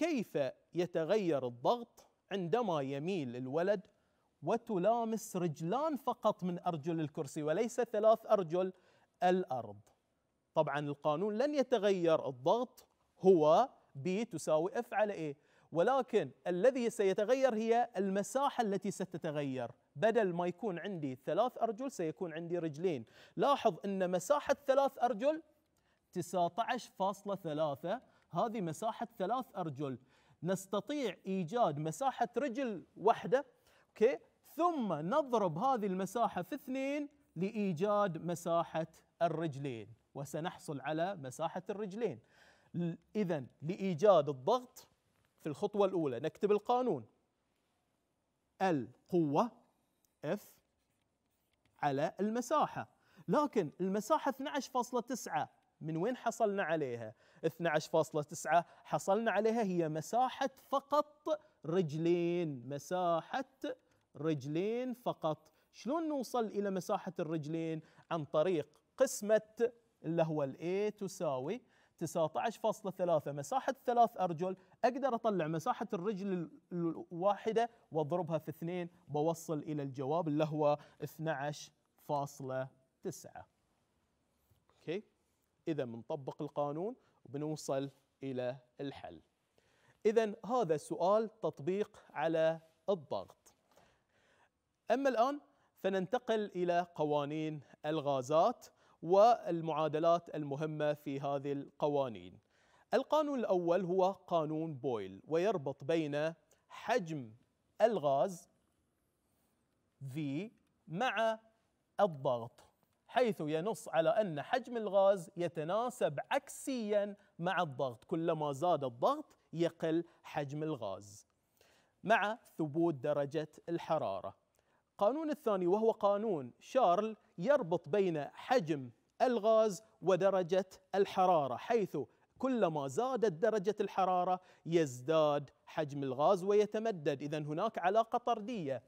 كيف يتغير الضغط عندما يميل الولد وتلامس رجلان فقط من ارجل الكرسي وليس ثلاث ارجل الارض. طبعا القانون لن يتغير الضغط هو ب تساوي اف على ايه ولكن الذي سيتغير هي المساحه التي ستتغير بدل ما يكون عندي ثلاث ارجل سيكون عندي رجلين لاحظ ان مساحه ثلاث ارجل 19.3 هذه مساحة ثلاث أرجل نستطيع إيجاد مساحة رجل واحدة أوكي ثم نضرب هذه المساحة في اثنين لإيجاد مساحة الرجلين وسنحصل على مساحة الرجلين إذا لإيجاد الضغط في الخطوة الأولى نكتب القانون القوة F على المساحة لكن المساحة 12.9 من وين حصلنا عليها 12.9 حصلنا عليها هي مساحة فقط رجلين مساحة رجلين فقط شلون نوصل إلى مساحة الرجلين عن طريق قسمة اللي هو الـ A تساوي 19.3 مساحة ثلاث أرجل أقدر أطلع مساحة الرجل الواحدة وأضربها في اثنين بوصل إلى الجواب اللي هو 12.9 أوكي okay. إذا بنطبق القانون وبنوصل إلى الحل إذا هذا سؤال تطبيق على الضغط أما الآن فننتقل إلى قوانين الغازات والمعادلات المهمة في هذه القوانين القانون الأول هو قانون بويل ويربط بين حجم الغاز في مع الضغط حيث ينص على أن حجم الغاز يتناسب عكسيا مع الضغط كلما زاد الضغط يقل حجم الغاز مع ثبوت درجة الحرارة القانون الثاني وهو قانون شارل يربط بين حجم الغاز ودرجة الحرارة حيث كلما زادت درجة الحرارة يزداد حجم الغاز ويتمدد إذا هناك علاقة طردية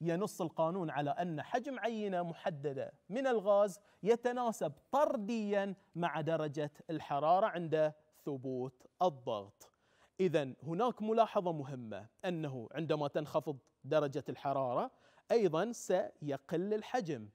ينص القانون على ان حجم عينه محدده من الغاز يتناسب طرديا مع درجه الحراره عند ثبوت الضغط. اذا هناك ملاحظه مهمه انه عندما تنخفض درجه الحراره ايضا سيقل الحجم.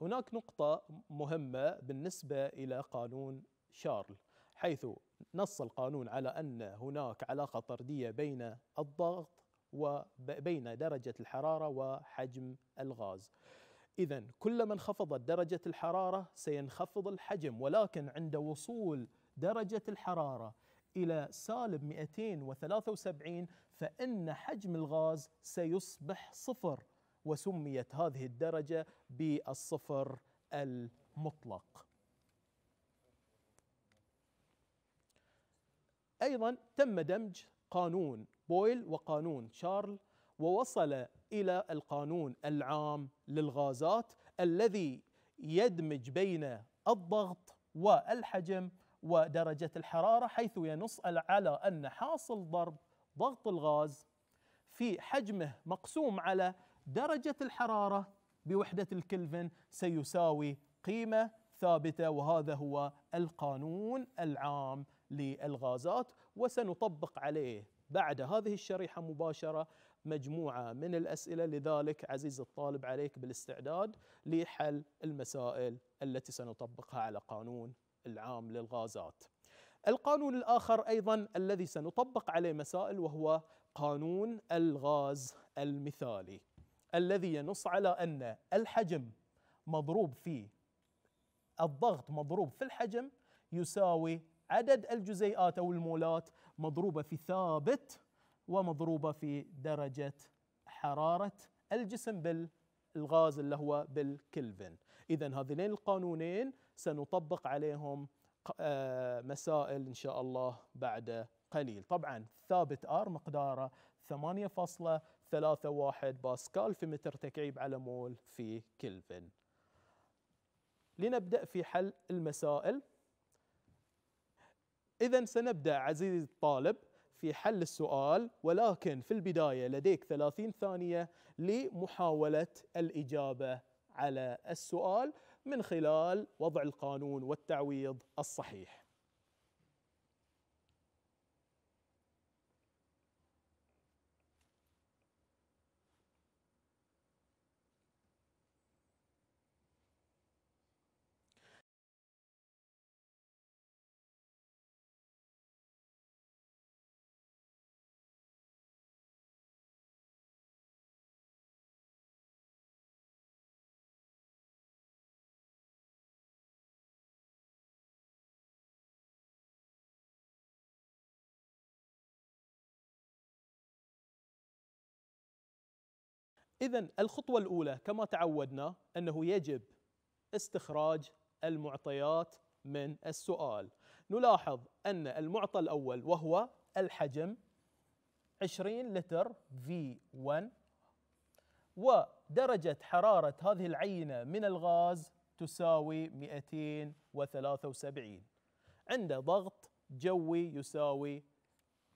هناك نقطه مهمه بالنسبه الى قانون شارل حيث نص القانون على ان هناك علاقه طرديه بين الضغط وبين درجة الحرارة وحجم الغاز إذا كلما انخفضت درجة الحرارة سينخفض الحجم ولكن عند وصول درجة الحرارة إلى سالب 273 فإن حجم الغاز سيصبح صفر وسميت هذه الدرجة بالصفر المطلق أيضا تم دمج قانون بويل وقانون شارل ووصل إلى القانون العام للغازات الذي يدمج بين الضغط والحجم ودرجة الحرارة حيث ينص على أن حاصل ضرب ضغط الغاز في حجمه مقسوم على درجة الحرارة بوحدة الكلفن سيساوي قيمة ثابتة وهذا هو القانون العام للغازات وسنطبق عليه بعد هذه الشريحة مباشرة مجموعة من الأسئلة لذلك عزيز الطالب عليك بالاستعداد لحل المسائل التي سنطبقها على قانون العام للغازات القانون الآخر أيضا الذي سنطبق عليه مسائل وهو قانون الغاز المثالي الذي ينص على أن الحجم مضروب في الضغط مضروب في الحجم يساوي عدد الجزيئات أو المولات مضروبة في ثابت ومضروبة في درجة حرارة الجسم بالغاز اللي هو بالكلفن إذا هذين القانونين سنطبق عليهم آه، مسائل إن شاء الله بعد قليل طبعا ثابت ار مقداره 8.31 باسكال في متر تكعيب على مول في كلفن لنبدأ في حل المسائل إذا سنبدأ عزيزي الطالب في حل السؤال ولكن في البداية لديك 30 ثانية لمحاولة الإجابة على السؤال من خلال وضع القانون والتعويض الصحيح إذا الخطوة الأولى كما تعودنا أنه يجب استخراج المعطيات من السؤال نلاحظ أن المعطى الأول وهو الحجم 20 لتر V1 ودرجة حرارة هذه العينة من الغاز تساوي 273 عند ضغط جوي يساوي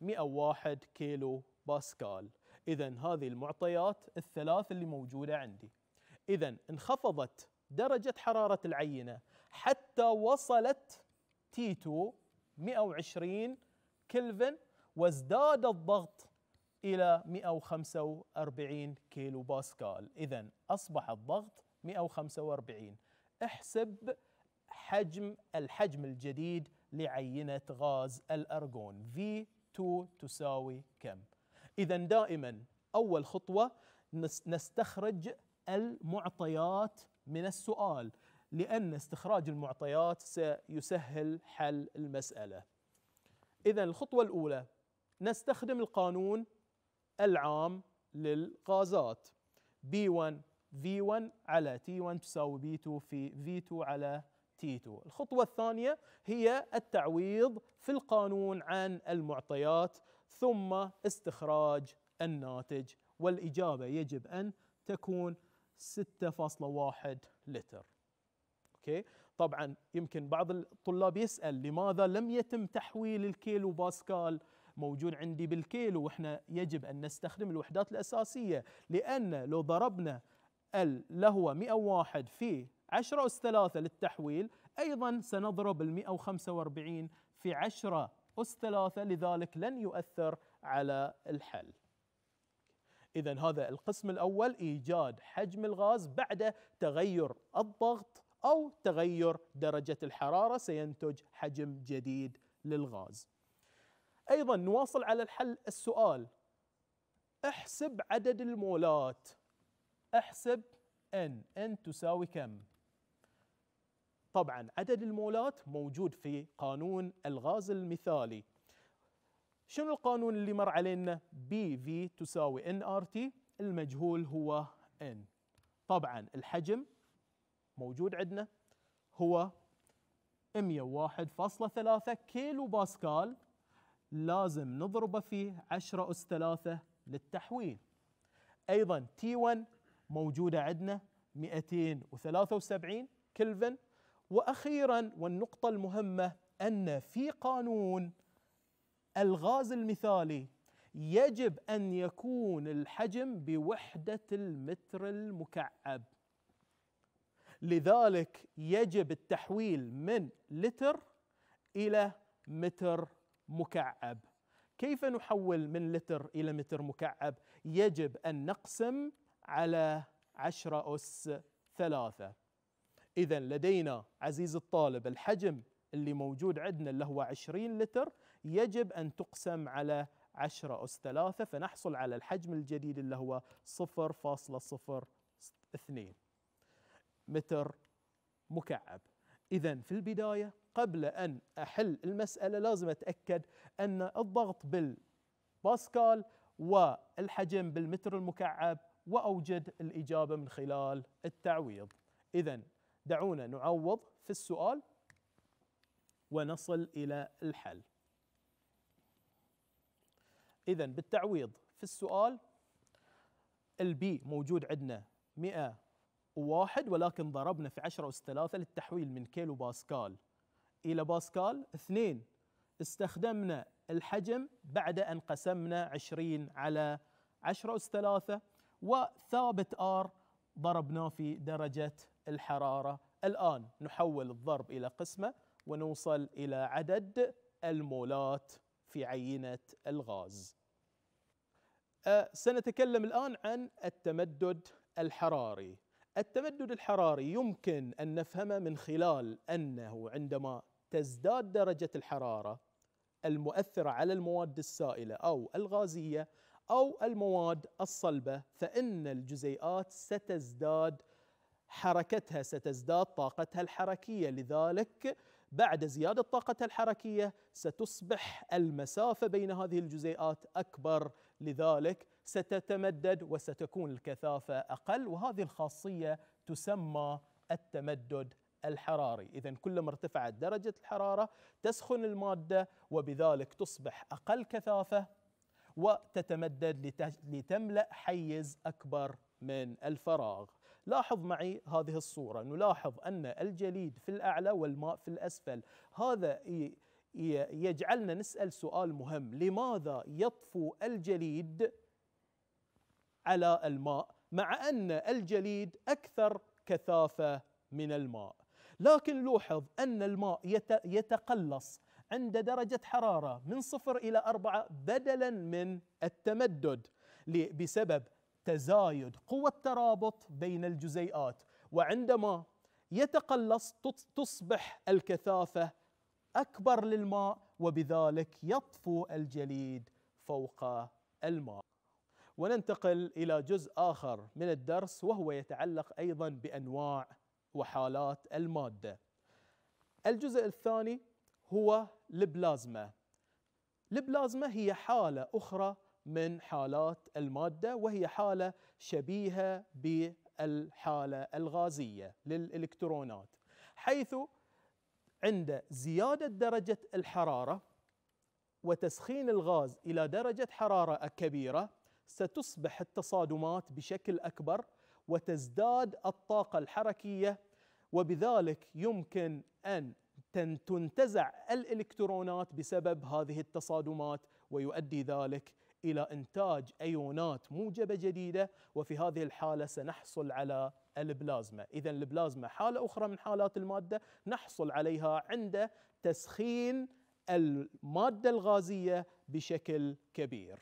101 كيلو باسكال إذا هذه المعطيات الثلاث اللي موجودة عندي إذا انخفضت درجة حرارة العينة حتى وصلت تي 2 120 كلفن وازداد الضغط إلى 145 كيلو باسكال إذا أصبح الضغط 145 احسب حجم الحجم الجديد لعينة غاز الأرجون V2 تساوي كم؟ اذا دائما اول خطوه نستخرج المعطيات من السؤال لان استخراج المعطيات سيسهل حل المساله اذا الخطوه الاولى نستخدم القانون العام للغازات B1 V1 على T1 تساوي B2 في V2 على T2 الخطوة الثانية هي التعويض في القانون عن المعطيات ثم استخراج الناتج والإجابة يجب أن تكون 6.1 لتر اوكي طبعا يمكن بعض الطلاب يسال لماذا لم يتم تحويل الكيلو باسكال موجود عندي بالكيلو واحنا يجب ان نستخدم الوحدات الاساسيه لان لو ضربنا ال هو 101 في 10 اس 3 للتحويل ايضا سنضرب ال 145 في 10 أس ثلاثة لذلك لن يؤثر على الحل إذا هذا القسم الأول إيجاد حجم الغاز بعد تغير الضغط أو تغير درجة الحرارة سينتج حجم جديد للغاز أيضا نواصل على الحل السؤال احسب عدد المولات احسب N N تساوي كم؟ طبعا عدد المولات موجود في قانون الغاز المثالي شنو القانون اللي مر علينا بي في تساوي ان ار تي المجهول هو ان طبعا الحجم موجود عندنا هو 101.3 كيلو باسكال لازم نضربه في 10 أس 3 للتحويل ايضا تي T1 موجودة عندنا 273 كلفن واخيرا والنقطه المهمه ان في قانون الغاز المثالي يجب ان يكون الحجم بوحده المتر المكعب لذلك يجب التحويل من لتر الى متر مكعب كيف نحول من لتر الى متر مكعب يجب ان نقسم على عشرة أس ثلاثة إذا لدينا عزيز الطالب الحجم اللي موجود عندنا اللي هو 20 لتر يجب أن تقسم على 10 أس 3 فنحصل على الحجم الجديد اللي هو 0.02 متر مكعب إذا في البداية قبل أن أحل المسألة لازم أتأكد أن الضغط بالباسكال والحجم بالمتر المكعب وأوجد الإجابة من خلال التعويض إذا دعونا نعوض في السؤال ونصل إلى الحل إذا بالتعويض في السؤال البي موجود عندنا 101 ولكن ضربنا في 10 أس 3 للتحويل من كيلو باسكال إلى باسكال اثنين استخدمنا الحجم بعد أن قسمنا 20 على 10 أس 3 وثابت R ضربناه في درجة الحرارة الآن نحول الضرب إلى قسمة ونوصل إلى عدد المولات في عينة الغاز أه، سنتكلم الآن عن التمدد الحراري التمدد الحراري يمكن أن نفهمه من خلال أنه عندما تزداد درجة الحرارة المؤثرة على المواد السائلة أو الغازية أو المواد الصلبة فإن الجزيئات ستزداد حركتها ستزداد طاقتها الحركية لذلك بعد زيادة طاقتها الحركية ستصبح المسافة بين هذه الجزيئات أكبر لذلك ستتمدد وستكون الكثافة أقل وهذه الخاصية تسمى التمدد الحراري إذا كلما ارتفعت درجة الحرارة تسخن المادة وبذلك تصبح أقل كثافة وتتمدد لتملأ حيز أكبر من الفراغ لاحظ معي هذه الصورة نلاحظ أن الجليد في الأعلى والماء في الأسفل هذا يجعلنا نسأل سؤال مهم لماذا يطفو الجليد على الماء مع أن الجليد أكثر كثافة من الماء لكن لوحظ أن الماء يتقلص عند درجة حرارة من صفر إلى أربعة بدلا من التمدد بسبب تزايد قوة الترابط بين الجزيئات وعندما يتقلص تصبح الكثافة أكبر للماء وبذلك يطفو الجليد فوق الماء وننتقل إلى جزء آخر من الدرس وهو يتعلق أيضا بأنواع وحالات المادة الجزء الثاني هو البلازما البلازما هي حالة أخرى من حالات المادة وهي حالة شبيهة بالحالة الغازية للإلكترونات حيث عند زيادة درجة الحرارة وتسخين الغاز إلى درجة حرارة كبيرة ستصبح التصادمات بشكل أكبر وتزداد الطاقة الحركية وبذلك يمكن أن تنتزع الالكترونات بسبب هذه التصادمات ويؤدي ذلك الى انتاج ايونات موجبه جديده وفي هذه الحاله سنحصل على البلازما، اذا البلازما حاله اخرى من حالات الماده نحصل عليها عند تسخين الماده الغازيه بشكل كبير.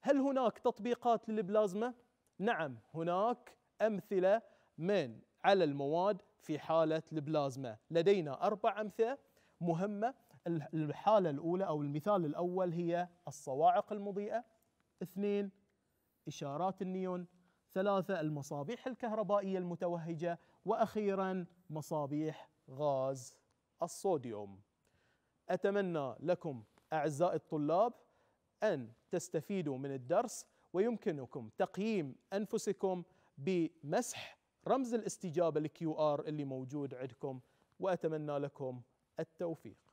هل هناك تطبيقات للبلازما؟ نعم هناك امثله من على المواد في حالة البلازما لدينا أربع أمثلة مهمة الحالة الأولى أو المثال الأول هي الصواعق المضيئة اثنين إشارات النيون ثلاثة المصابيح الكهربائية المتوهجة وأخيرا مصابيح غاز الصوديوم أتمنى لكم أعزائي الطلاب أن تستفيدوا من الدرس ويمكنكم تقييم أنفسكم بمسح رمز الاستجابه الكيو ار اللي موجود عندكم واتمنى لكم التوفيق